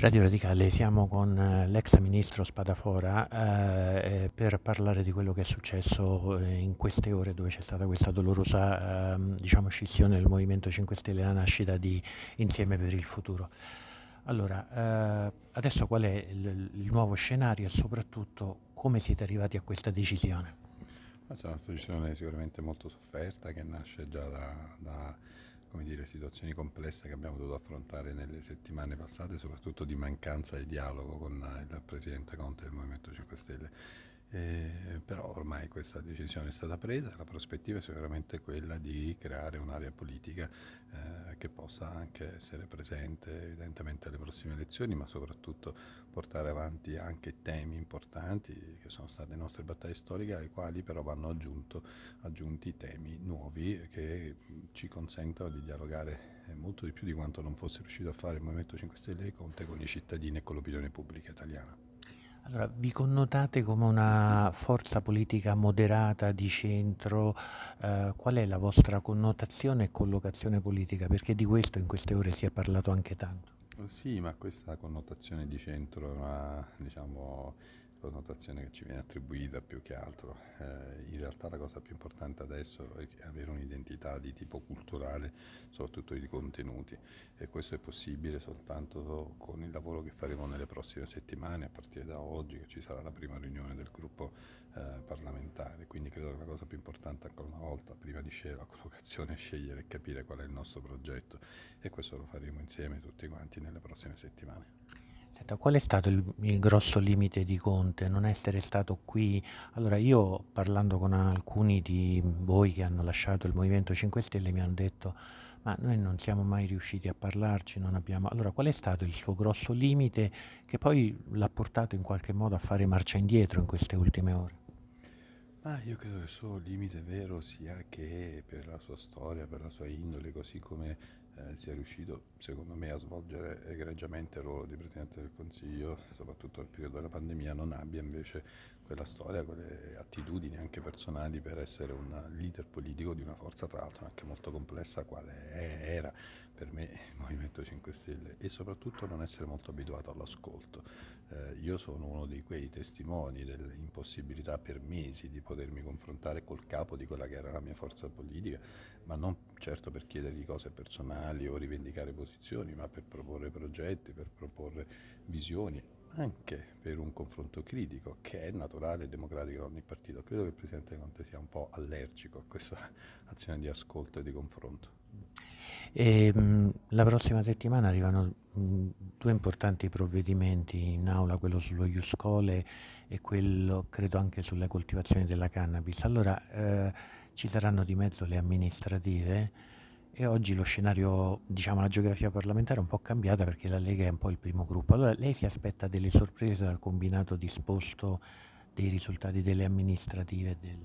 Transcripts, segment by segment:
Radio Radicale, siamo con eh, l'ex ministro Spadafora eh, eh, per parlare di quello che è successo eh, in queste ore dove c'è stata questa dolorosa eh, diciamo, scissione del Movimento 5 Stelle, la nascita di Insieme per il Futuro. Allora, eh, adesso qual è il, il nuovo scenario e soprattutto come siete arrivati a questa decisione? Questa è una decisione sicuramente molto sofferta che nasce già da, da come dire, situazioni complesse che abbiamo dovuto affrontare nelle settimane passate, soprattutto di mancanza di dialogo con il Presidente Conte del Movimento 5 Stelle. Eh, però ormai questa decisione è stata presa, la prospettiva è sicuramente quella di creare un'area politica eh, che possa anche essere presente evidentemente alle prossime elezioni, ma soprattutto portare avanti anche temi importanti che sono state le nostre battaglie storiche, ai quali però vanno aggiunto, aggiunti temi nuovi che ci consentono di dialogare eh, molto di più di quanto non fosse riuscito a fare il Movimento 5 Stelle e Conte con i cittadini e con l'opinione pubblica italiana. Allora, vi connotate come una forza politica moderata di centro, eh, qual è la vostra connotazione e collocazione politica? Perché di questo in queste ore si è parlato anche tanto. Sì, ma questa connotazione di centro è una, diciamo, la che ci viene attribuita più che altro. Eh, in realtà la cosa più importante adesso è avere un'identità di tipo culturale, soprattutto di contenuti e questo è possibile soltanto con il lavoro che faremo nelle prossime settimane, a partire da oggi che ci sarà la prima riunione del gruppo eh, parlamentare. Quindi credo che la cosa più importante ancora una volta, prima di scegliere la collocazione, è scegliere e capire qual è il nostro progetto e questo lo faremo insieme tutti quanti nelle prossime settimane. Senta, qual è stato il il grosso limite di Conte? Non essere stato qui allora io parlando con alcuni di voi che hanno lasciato il Movimento 5 Stelle mi hanno detto: "Ma noi non siamo mai riusciti a parlarci, non abbiamo" allora qual è stato il suo grosso limite che poi l'ha portato in qualche modo a fare marcia indietro in queste ultime ore? Ma io credo che il suo limite vero sia che per la sua storia, per la sua indole, così come eh, sia riuscito secondo me a svolgere egregiamente il ruolo di Presidente del Consiglio, soprattutto nel periodo della pandemia, non abbia invece quella storia, quelle attitudini anche personali per essere un leader politico di una forza tra l'altro anche molto complessa quale era per me il Movimento 5 Stelle e soprattutto non essere molto abituato all'ascolto. Eh, io sono uno di quei testimoni dell'impossibilità per mesi di potermi confrontare col capo di quella che era la mia forza politica, ma non certo per chiedergli cose personali nazionali o rivendicare posizioni, ma per proporre progetti, per proporre visioni, anche per un confronto critico che è naturale e democratico in ogni partito. Credo che il Presidente Conte sia un po' allergico a questa azione di ascolto e di confronto. E, ehm, la prossima settimana arrivano mm, due importanti provvedimenti in aula, quello sullo Iuscole e quello credo anche sulle coltivazioni della cannabis. Allora eh, ci saranno di mezzo le amministrative e oggi lo scenario, diciamo la geografia parlamentare è un po' cambiata perché la Lega è un po' il primo gruppo. Allora lei si aspetta delle sorprese dal combinato disposto dei risultati delle amministrative? Del...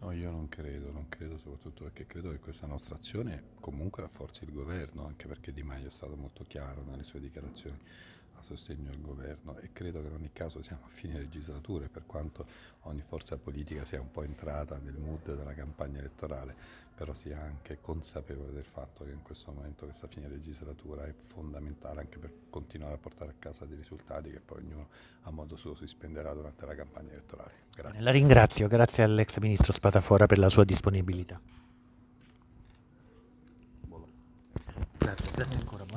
No, io non credo, non credo soprattutto perché credo che questa nostra azione comunque rafforzi il governo, anche perché Di Maio è stato molto chiaro nelle sue dichiarazioni a sostegno del governo e credo che in ogni caso siamo a fine legislatura per quanto ogni forza politica sia un po' entrata nel mood della campagna elettorale, però sia anche consapevole del fatto che in questo momento questa fine legislatura è fondamentale anche per continuare a portare a casa dei risultati che poi ognuno a modo suo si spenderà durante la campagna elettorale. Grazie. La ringrazio, grazie all'ex ministro Spatafora per la sua disponibilità. Grazie, grazie ancora.